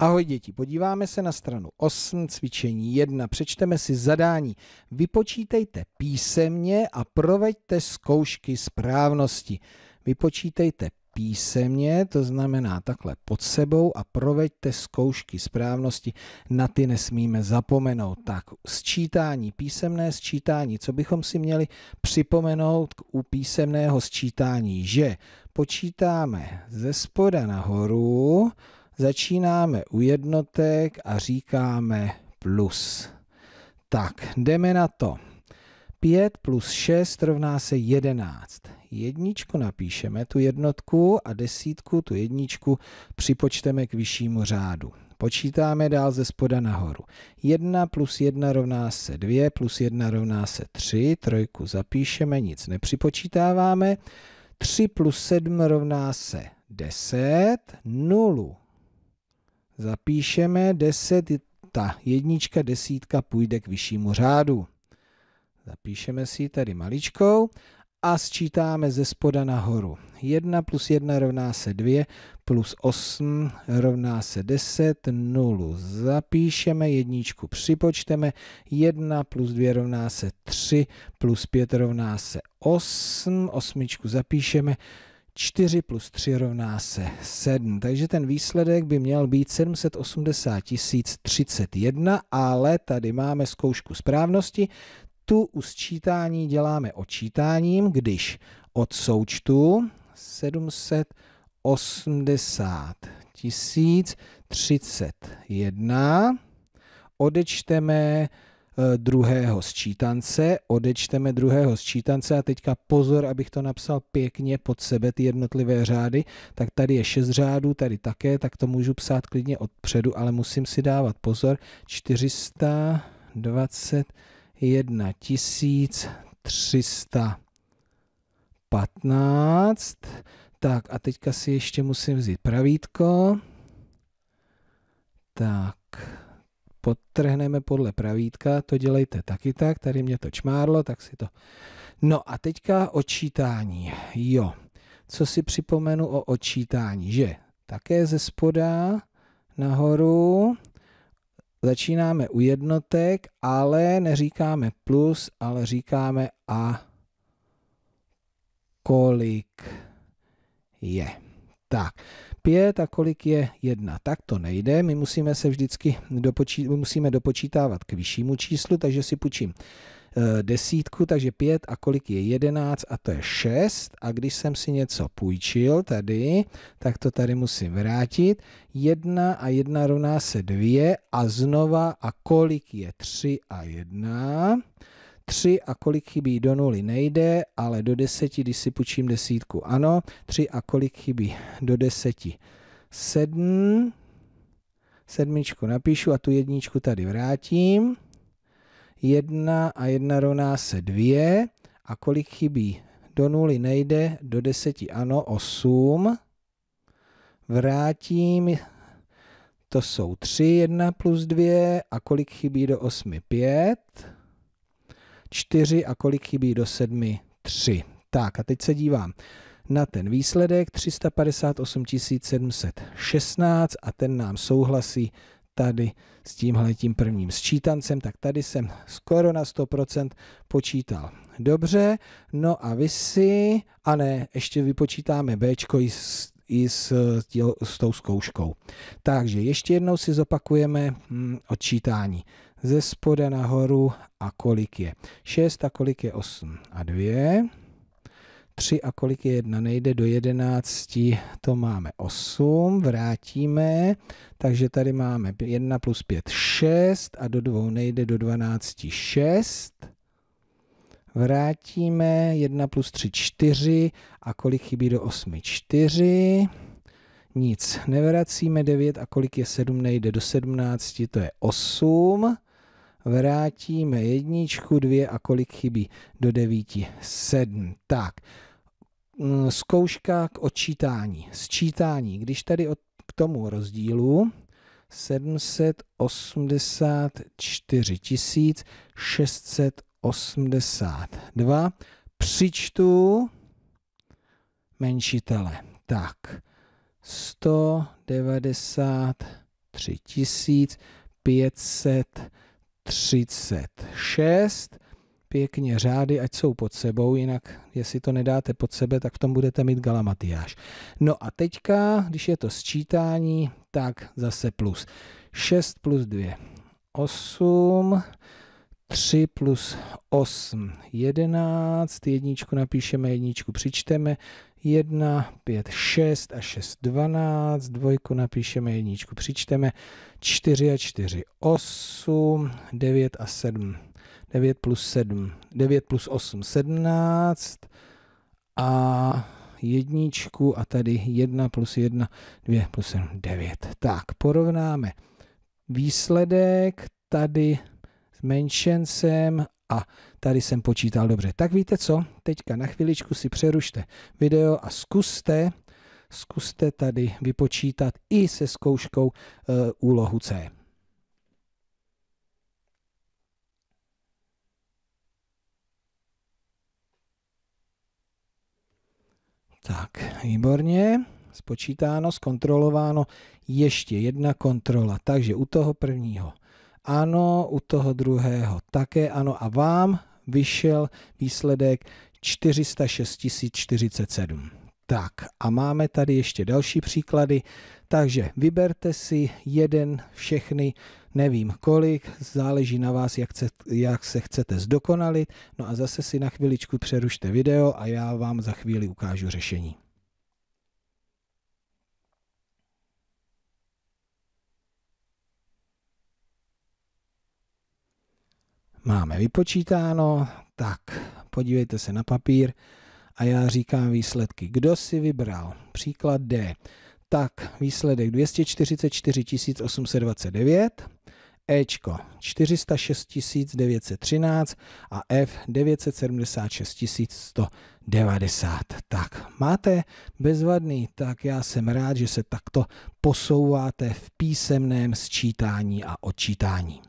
Ahoj děti, podíváme se na stranu 8 cvičení 1, přečteme si zadání. Vypočítejte písemně a proveďte zkoušky správnosti. Vypočítejte písemně, to znamená takhle pod sebou a proveďte zkoušky správnosti, na ty nesmíme zapomenout. Tak sčítání, písemné sčítání, co bychom si měli připomenout u písemného sčítání, že počítáme ze spoda nahoru, začínáme u jednotek a říkáme plus. Tak, jdeme na to. 5 plus 6 rovná se 11. Jedničku napíšeme, tu jednotku, a desítku, tu jedničku, připočteme k vyššímu řádu. Počítáme dál ze spoda nahoru. 1 plus 1 rovná se 2, plus 1 rovná se 3, trojku zapíšeme, nic nepřipočítáváme. 3 plus 7 rovná se 10, 0 Zapíšeme 10, ta jednička, desítka půjde k vyššímu řádu. Zapíšeme si ji tady maličkou a sčítáme ze spoda nahoru. 1 plus 1 rovná se 2, plus 8 rovná se 10, 0 zapíšeme, jedničku připočteme, 1 plus 2 rovná se 3, plus 5 rovná se 8, osmičku zapíšeme, 4 plus 3 rovná se 7, takže ten výsledek by měl být 780 031, ale tady máme zkoušku správnosti. Tu u sčítání děláme očítáním, když od součtu 780 031 odečteme Eh, druhého sčítance, odečteme druhého sčítance a teďka pozor, abych to napsal pěkně pod sebe, ty jednotlivé řády, tak tady je šest řádů, tady také, tak to můžu psát klidně odpředu, ale musím si dávat pozor, 421 315, tak a teďka si ještě musím vzít pravítko, tak potrhneme podle pravítka, to dělejte taky tak, tady mě to čmárlo, tak si to. No a teďka očítání. Jo, co si připomenu o očítání, že také ze spoda nahoru začínáme u jednotek, ale neříkáme plus, ale říkáme a kolik je. Tak, 5 a kolik je 1. Tak to nejde, my musíme se vždycky dopočí, musíme dopočítávat k vyššímu číslu, takže si půjčím eh, desítku, takže 5 a kolik je 11 a to je 6 a když jsem si něco půjčil tady, tak to tady musím vrátit. 1 a 1 rovná se 2 a znova a kolik je 3 a 1 3 a kolik chybí do nuly nejde, ale do 10, když si půjčím desítku, ano. 3 a kolik chybí do 10. 7. Sedmičku napíšu a tu jedničku tady vrátím. 1 a 1 rovná se 2. A kolik chybí? Do nuly nejde, do 10. ano, 8. Vrátím, to jsou 3, 1 plus 2. A kolik chybí do 8? 5 4 a kolik chybí do 7? 3. Tak a teď se dívám na ten výsledek 358 716 a ten nám souhlasí tady s tím prvním sčítancem, tak tady jsem skoro na 100% počítal. Dobře, no a vy si, a ne, ještě vypočítáme B i s, i s, s tou zkouškou. Takže ještě jednou si zopakujeme hmm, odčítání ze spoda nahoru a kolik je 6 a kolik je 8 a 2. 3 a kolik je 1, nejde do 11, to máme 8, vrátíme, takže tady máme 1 plus 5, 6 a do 2 nejde do 12, 6. Vrátíme 1 plus 3, 4 a kolik chybí do 8, 4. Nic, nevracíme 9 a kolik je 7, nejde do 17, to je 8 vrátíme jedničku, dvě a kolik chybí do devíti? Sedm. Tak, mm, zkouška k odčítání. Sčítání, když tady od, k tomu rozdílu 784 682 přičtu menšitele. Tak, 193 500 36. Pěkně řády, ať jsou pod sebou, jinak jestli to nedáte pod sebe, tak v tom budete mít galamatiáš. No a teďka, když je to sčítání, tak zase plus. 6 plus 2, 8, 3 plus 8, 11, jedničku napíšeme, jedničku přičteme, 1, 5, 6 a 6, 12, dvojku napíšeme, jedničku přičteme, 4 a 4, 8, 9 a 7, 9 plus 7, 9 plus 8, 17 a jedničku a tady 1 plus 1, 2 plus 7, 9. Tak, porovnáme výsledek, tady jsem a tady jsem počítal dobře. Tak víte co, teďka na chviličku si přerušte video a zkuste, zkuste tady vypočítat i se zkouškou e, úlohu C. Tak, výborně, spočítáno, zkontrolováno, ještě jedna kontrola, takže u toho prvního ano, u toho druhého také ano a vám vyšel výsledek 406 047. Tak a máme tady ještě další příklady, takže vyberte si jeden, všechny, nevím kolik, záleží na vás, jak, chce, jak se chcete zdokonalit, no a zase si na chviličku přerušte video a já vám za chvíli ukážu řešení. máme vypočítáno, tak podívejte se na papír a já říkám výsledky. Kdo si vybral? Příklad D. Tak, výsledek 244 829, Ečko 406 913 a F 976 190. Tak, máte bezvadný, tak já jsem rád, že se takto posouváte v písemném sčítání a odčítání.